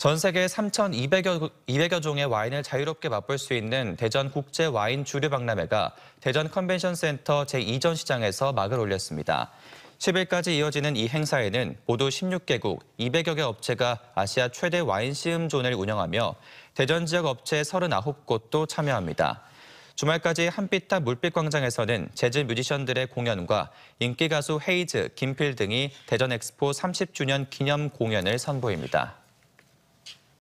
전 세계 3,200여 200여 종의 와인을 자유롭게 맛볼 수 있는 대전 국제 와인 주류 박람회가 대전 컨벤션 센터 제2전 시장에서 막을 올렸습니다. 10일까지 이어지는 이 행사에는 모두 16개국 200여 개 업체가 아시아 최대 와인 시음존을 운영하며 대전 지역 업체 39곳도 참여합니다. 주말까지 한빛탑 물빛광장에서는 재즈 뮤지션들의 공연과 인기 가수 헤이즈, 김필 등이 대전 엑스포 30주년 기념 공연을 선보입니다.